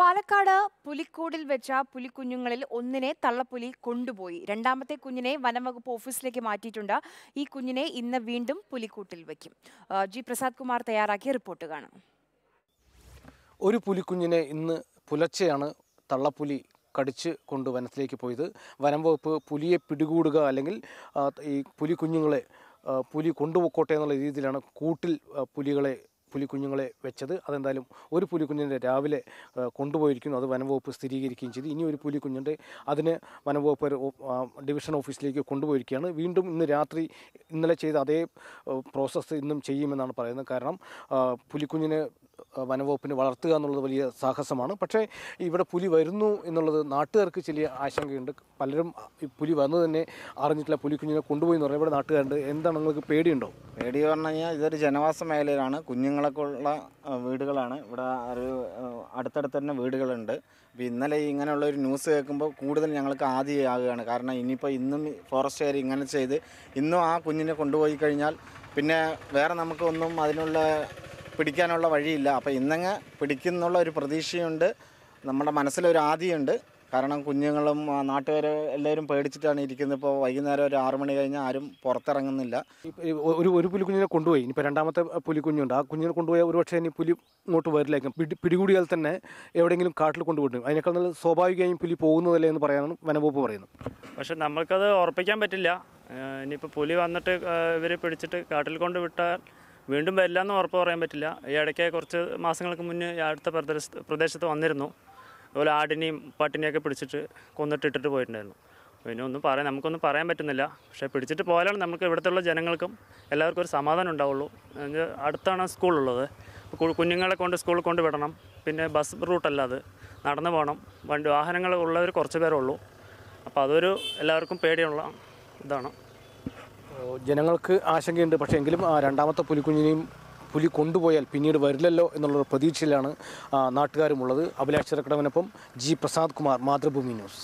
പാലക്കാട് പുലിക്കൂടിൽ വെച്ച പുലിക്കുഞ്ഞുങ്ങളിൽ ഒന്നിനെ തള്ളപ്പുലി കൊണ്ടുപോയി രണ്ടാമത്തെ കുഞ്ഞിനെ വനംവകുപ്പ് ഓഫീസിലേക്ക് മാറ്റിയിട്ടുണ്ട് ഈ കുഞ്ഞിനെ ഇന്ന് വീണ്ടും പുലിക്കൂട്ടിൽ വയ്ക്കും ജി പ്രസാദ് കുമാർ തയ്യാറാക്കിയ റിപ്പോർട്ട് കാണാം ഒരു പുലിക്കുഞ്ഞിനെ ഇന്ന് പുലർച്ചെയാണ് തള്ളപ്പുലി കടിച്ച് കൊണ്ട് വനത്തിലേക്ക് പോയത് വനംവകുപ്പ് പുലിയെ പിടികൂടുക അല്ലെങ്കിൽ ഈ പുലിക്കുഞ്ഞുങ്ങളെ പുലി കൊണ്ടുപോക്കോട്ടെ എന്നുള്ള രീതിയിലാണ് കൂട്ടിൽ പുലികളെ പുലിക്കുഞ്ഞുങ്ങളെ വെച്ചത് അതെന്തായാലും ഒരു പുലിക്കുഞ്ഞിൻ്റെ രാവിലെ കൊണ്ടുപോയിരിക്കുന്നു അത് വനംവകുപ്പ് സ്ഥിരീകരിക്കുകയും ചെയ്തു ഇനി ഒരു പുലിക്കുഞ്ഞിൻ്റെ അതിന് വനംവകുപ്പ് ഡിവിഷൻ ഓഫീസിലേക്ക് കൊണ്ടുപോയിരിക്കുകയാണ് വീണ്ടും ഇന്ന് രാത്രി ഇന്നലെ ചെയ്ത അതേ പ്രോസസ്സ് ഇന്നും ചെയ്യുമെന്നാണ് പറയുന്നത് കാരണം പുലിക്കുഞ്ഞിന് വനവകുപ്പിന് വളർത്തുക എന്നുള്ളത് വലിയ സാഹസമാണ് പക്ഷേ ഇവിടെ പുലി വരുന്നു എന്നുള്ളത് നാട്ടുകാർക്ക് ചെറിയ ആശങ്കയുണ്ട് പലരും ഈ പുലി വന്നു തന്നെ അറിഞ്ഞിട്ടില്ല പുലിക്കുഞ്ഞിനെ കൊണ്ടുപോയി എന്ന് പറഞ്ഞാൽ ഇവിടെ നാട്ടുകാരുണ്ട് എന്താണ് നിങ്ങൾക്ക് പേടിയുണ്ടോ പേടി പറഞ്ഞു കഴിഞ്ഞാൽ ഇതൊരു ജനവാസ മേഖലയിലാണ് കുഞ്ഞുങ്ങളൊക്കെ ഉള്ള വീടുകളാണ് ഇവിടെ ഒരു അടുത്തടുത്ത് തന്നെ വീടുകളുണ്ട് അപ്പോൾ ഇന്നലെ ഇങ്ങനെയുള്ള ഒരു ന്യൂസ് കേൾക്കുമ്പോൾ കൂടുതൽ ഞങ്ങൾക്ക് ആദ്യമാകുകയാണ് കാരണം ഇനിയിപ്പോൾ ഇന്നും ഫോറസ്റ്റുകാർ ഇങ്ങനെ ചെയ്ത് ഇന്നും ആ കുഞ്ഞിനെ കൊണ്ടുപോയി കഴിഞ്ഞാൽ പിന്നെ വേറെ നമുക്കൊന്നും അതിനുള്ള പിടിക്കാനുള്ള വഴിയില്ല അപ്പോൾ ഇന്നങ്ങ് പിടിക്കുന്നുള്ള ഒരു പ്രതീക്ഷയുണ്ട് നമ്മുടെ മനസ്സിലൊരു ആദിയുണ്ട് കാരണം കുഞ്ഞുങ്ങളും നാട്ടുകാർ എല്ലാവരും പേടിച്ചിട്ടാണ് ഇരിക്കുന്നത് ഇപ്പോൾ വൈകുന്നേരം ഒരു ആറു മണി കഴിഞ്ഞാൽ ആരും പുറത്തിറങ്ങുന്നില്ല ഒരു ഒരു പുലിക്കുഞ്ഞിനെ കൊണ്ടുപോയി ഇനിയിപ്പോൾ രണ്ടാമത്തെ പുലിക്കുഞ്ഞുണ്ട് ആ കുഞ്ഞിനെ കൊണ്ടുപോയാൽ പക്ഷേ ഇനി പുലി ഇങ്ങോട്ട് വരില്ലായിരിക്കും പിടി പിടികൂടിയാൽ തന്നെ എവിടെയെങ്കിലും കാട്ടിൽ കൊണ്ടുപോയിട്ടും അതിനേക്കാൾ നല്ല സ്വാഭാവികമായും പുലി പോകുന്നതല്ലേ എന്ന് പറയാനാണ് വനവകുപ്പ് പറയുന്നത് പക്ഷെ നമ്മൾക്കത് ഉറപ്പിക്കാൻ പറ്റില്ല ഇനിയിപ്പോൾ പുലി വന്നിട്ട് ഇവരെ പിടിച്ചിട്ട് കാട്ടിൽ കൊണ്ടുവിട്ടാൽ വീണ്ടും വരില്ല എന്ന് ഉറപ്പ് പറയാൻ പറ്റില്ല ഈ ഇടയ്ക്ക് കുറച്ച് മാസങ്ങൾക്ക് മുന്നേ അടുത്ത പ്രദേശത്ത് പ്രദേശത്ത് വന്നിരുന്നു അതുപോലെ ആടിനെയും പട്ടിനെയൊക്കെ പിടിച്ചിട്ട് കൊന്നിട്ടിട്ടിട്ട് പോയിട്ടുണ്ടായിരുന്നു പിന്നെ ഒന്നും പറയാൻ നമുക്കൊന്നും പറയാൻ പറ്റുന്നില്ല പക്ഷേ പിടിച്ചിട്ട് പോയാലാണ് നമുക്ക് ഇവിടുത്തെ ജനങ്ങൾക്കും എല്ലാവർക്കും ഒരു സമാധാനം ഉണ്ടാവുള്ളൂ അടുത്താണ് സ്കൂളുള്ളത് കുഞ്ഞുങ്ങളെ കൊണ്ട് സ്കൂളിൽ കൊണ്ട് വിടണം പിന്നെ ബസ് റൂട്ടല്ല അത് നടന്നു പോകണം വണ്ടി വാഹനങ്ങൾ ഉള്ളവർ കുറച്ച് പേരേ ഉള്ളൂ അപ്പോൾ അതൊരു എല്ലാവർക്കും പേടിയുള്ള ഇതാണ് ജനങ്ങൾക്ക് ആശങ്കയുണ്ട് പക്ഷേ എങ്കിലും രണ്ടാമത്തെ പുലിക്കുഞ്ഞിനെയും പുലി കൊണ്ടുപോയാൽ പിന്നീട് വരില്ലല്ലോ എന്നുള്ളൊരു പ്രതീക്ഷയിലാണ് നാട്ടുകാരുമുള്ളത് അഭിലാഷ് ചെറുക്കടവനൊപ്പം ജി പ്രസാദ് കുമാർ മാതൃഭൂമി ന്യൂസ്